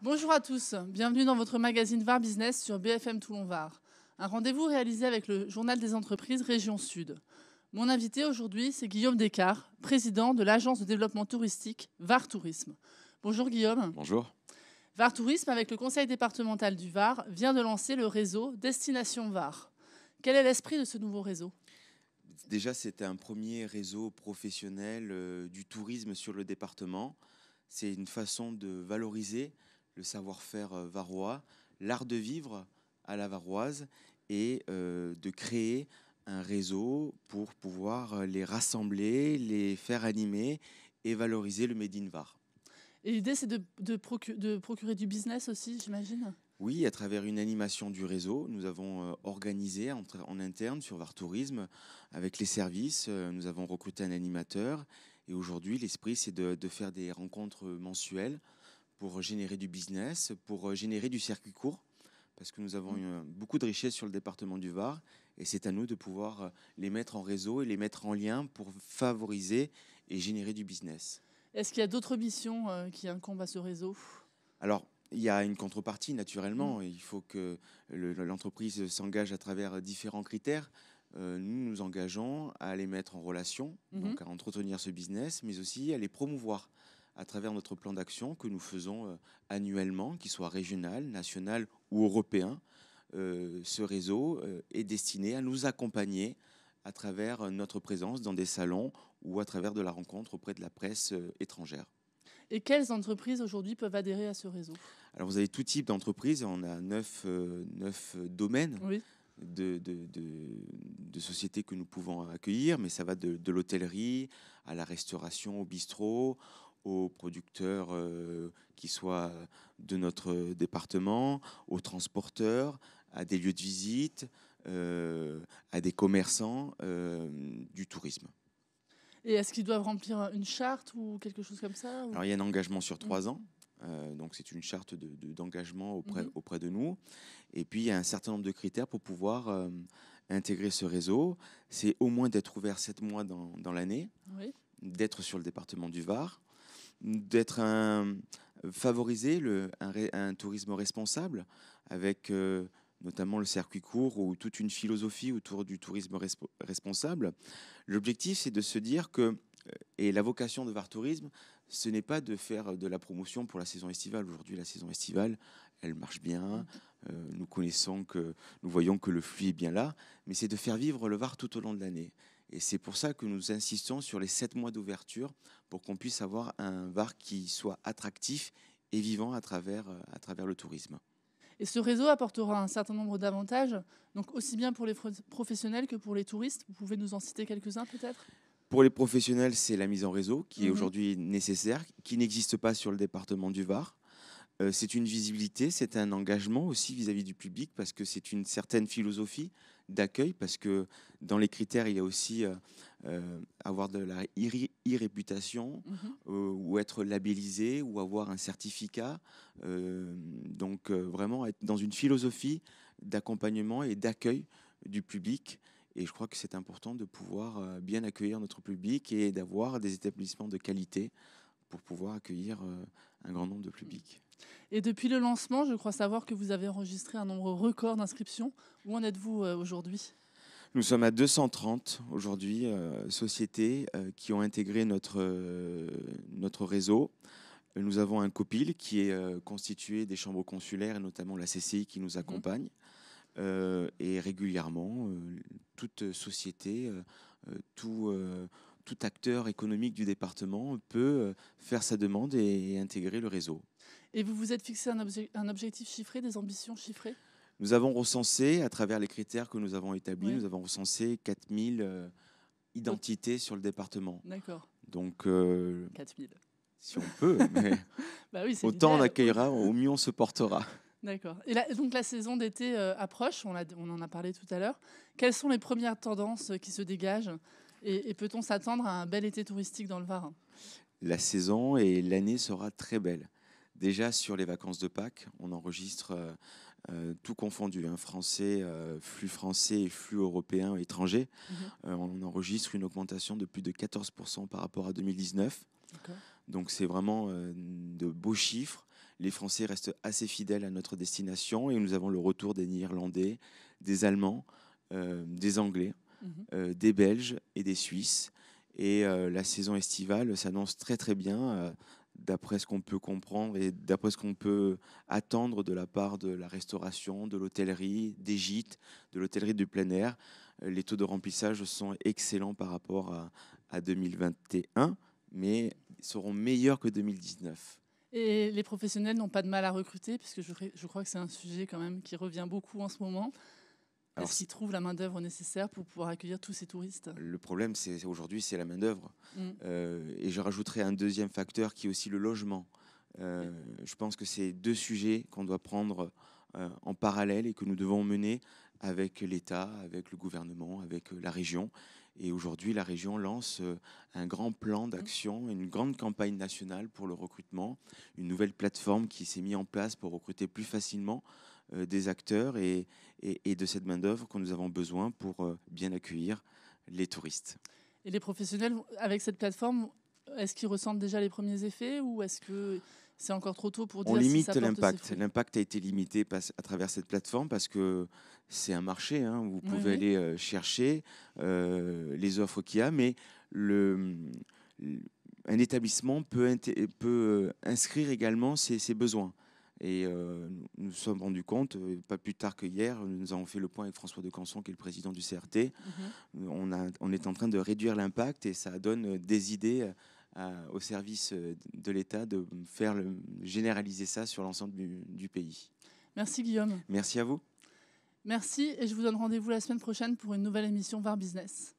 Bonjour à tous, bienvenue dans votre magazine VAR Business sur BFM Toulon VAR. Un rendez-vous réalisé avec le Journal des entreprises Région Sud. Mon invité aujourd'hui, c'est Guillaume Descartes, président de l'agence de développement touristique VAR Tourisme. Bonjour Guillaume. Bonjour. VAR Tourisme, avec le conseil départemental du VAR, vient de lancer le réseau Destination VAR. Quel est l'esprit de ce nouveau réseau Déjà, c'était un premier réseau professionnel euh, du tourisme sur le département. C'est une façon de valoriser le savoir-faire euh, varois, l'art de vivre à la varoise et euh, de créer un réseau pour pouvoir euh, les rassembler, les faire animer et valoriser le Made in Var. Et l'idée, c'est de, procurer du business aussi, j'imagine Oui, à travers une animation du réseau. Nous avons organisé en, interne sur Var Tourisme, avec les services, nous avons recruté un animateur. Et aujourd'hui, l'esprit, c'est de, faire des rencontres mensuelles pour générer du business, pour euh, générer du circuit court, parce que nous avons mm. euh, beaucoup de richesses sur le département du Var, et c'est à nous de pouvoir euh, les mettre en réseau et les mettre en lien pour favoriser et générer du business. Est-ce qu'il y a d'autres missions qui incombent à ce réseau Alors, il y a une contrepartie, naturellement. Mm. Il faut que l'entreprise s'engage à travers différents critères. nous nous engageons à les mettre en relation, mm-hmm. donc à entretenir ce business, mais aussi à les promouvoir à travers notre plan d'action que nous faisons euh, annuellement, qu'il soit régional, national ou européen. Euh, ce réseau euh, est destiné à nous accompagner à travers notre présence dans des salons ou à travers de la rencontre auprès de la presse étrangère. Et quelles entreprises aujourd'hui peuvent adhérer à ce réseau Alors vous avez tout type d'entreprises, on a neuf, domaines de, de, sociétés que nous pouvons accueillir, mais ça va de, l'hôtellerie à la restauration, au bistrot, aux producteurs euh, qui soient de notre département, aux transporteurs, à des lieux de visite, euh, à des commerçants euh, du tourisme. Et est-ce qu'ils doivent remplir une charte ou quelque chose comme ça Alors il y a un engagement sur trois mm. ans. donc c'est une charte d'engagement de, auprès, mm-hmm. auprès de nous. Et puis il y a un certain nombre de critères pour pouvoir intégrer ce réseau. C'est au moins d'être ouvert sept mois dans, l'année, d'être sur le département du Var, d'être un, favoriser un, tourisme responsable avec euh, notamment le circuit court ou toute une philosophie autour du tourisme responsable. L'objectif, c'est de se dire que, euh, et la vocation de VAR Tourisme, ce n'est pas de faire de la promotion pour la saison estivale. Aujourd'hui, la saison estivale, elle marche bien. Euh, nous connaissons que, nous voyons que le flux est bien là, mais c'est de faire vivre le VAR tout au long de l'année. Et c'est pour ça que nous insistons sur les sept mois d'ouverture pour qu'on puisse avoir un VAR qui soit attractif et vivant à travers, euh, à travers le tourisme. Et ce réseau apportera un certain nombre d'avantages, donc aussi bien pour les professionnels que pour les touristes. Vous pouvez nous en citer quelques-uns peut-être pour les professionnels, c'est la mise en réseau qui est mhm. aujourd'hui nécessaire, qui n'existe pas sur le département du Var. Euh, c'est une visibilité, c'est un engagement aussi vis-à-vis du public parce que c'est une certaine philosophie d'accueil parce que dans les critères il y a aussi euh, euh, avoir de la irréputation mmh ou être labellisé ou avoir un certificat donc vraiment être dans une philosophie d'accompagnement et d'accueil du public et je crois que c'est important de pouvoir bien accueillir notre public et d'avoir des établissements de qualité pour pouvoir accueillir euh, un grand nombre de publics. Et depuis le lancement, je crois savoir que vous avez enregistré un nombre record d'inscriptions. Où en êtes-vous euh, aujourd'hui nous sommes à 230 aujourd'hui euh, sociétés qui ont intégré notre, notre réseau. Nous avons un copil qui est constitué des chambres consulaires et notamment la CCI qui nous accompagne. Mmh. et régulièrement, toute société, tout, tout acteur économique du département peut euh, faire sa demande et intégrer le réseau. Et vous vous êtes fixé un, objectif chiffré, des ambitions chiffrées Nous avons recensé, à travers les critères que nous avons établis, nous avons recensé 4000 euh, identités sur le département. D'accord. Donc. 4000. Euh, si on peut, mais bah oui, autant on accueillera, au mieux on se portera. D'accord. Et donc la saison d'été approche, on, en a parlé tout à l'heure. Quelles sont les premières tendances qui se dégagent et, peut-on s'attendre à un bel été touristique dans le Var La saison et l'année sera très belle. Déjà sur les vacances de Pâques, on enregistre euh, euh, tout confondu, un hein, français, euh, flux français et flux européen étranger. Mhm. on enregistre une augmentation de plus de 14% par rapport à 2019. Donc c'est vraiment de beaux chiffres. Les Français restent assez fidèles à notre destination et nous avons le retour des Néerlandais, des Allemands, des Anglais. Mhm. Euh, des Belges et des Suisses. Et euh, la saison estivale s'annonce très très bien euh, d'après ce qu'on peut comprendre et d'après ce qu'on peut attendre de la part de la restauration, de l'hôtellerie, des gîtes, de l'hôtellerie du plein air, les taux de remplissage sont excellents par rapport à, 2021, mais seront meilleurs que 2019. Et les professionnels n'ont pas de mal à recruter, puisque je, je crois que c'est un sujet quand même qui revient beaucoup en ce moment. Est-ce qu'ils trouvent la main-d'œuvre nécessaire pour pouvoir accueillir tous ces touristes Le problème, c'est aujourd'hui, c'est la main-d'œuvre. Mm. Euh, et je rajouterai un deuxième facteur qui est aussi le logement. Euh, je pense que c'est deux sujets qu'on doit prendre euh, en parallèle et que nous devons mener avec l'État, avec le gouvernement, avec la région. Et aujourd'hui, la région lance un grand plan mm. d'action, une grande campagne nationale pour le recrutement, une nouvelle plateforme qui s'est mise en place pour recruter plus facilement euh, des acteurs et, et, de cette main-d'œuvre que nous avons besoin pour euh, bien accueillir les touristes. Et les professionnels, avec cette plateforme, est-ce qu'ils ressentent déjà les premiers effets ou est-ce que c'est encore trop tôt pour dire On limite l'impact. L'impact a été limité à travers cette plateforme parce que c'est un marché. Hein. vous pouvez aller euh, chercher les offres qu'il y a, mais un établissement peut, inscrire également ses besoins. Et euh, nous nous sommes rendus compte, euh, pas plus tard que hier, nous avons fait le point avec François de Canson, qui est le président du CRT. Mhm. Euh, on, est en train de réduire l'impact et ça donne des idées au service de l'État de faire généraliser ça sur l'ensemble du, du pays. Merci Guillaume. Merci à vous. Merci et je vous donne rendez-vous la semaine prochaine pour une nouvelle émission Var Business.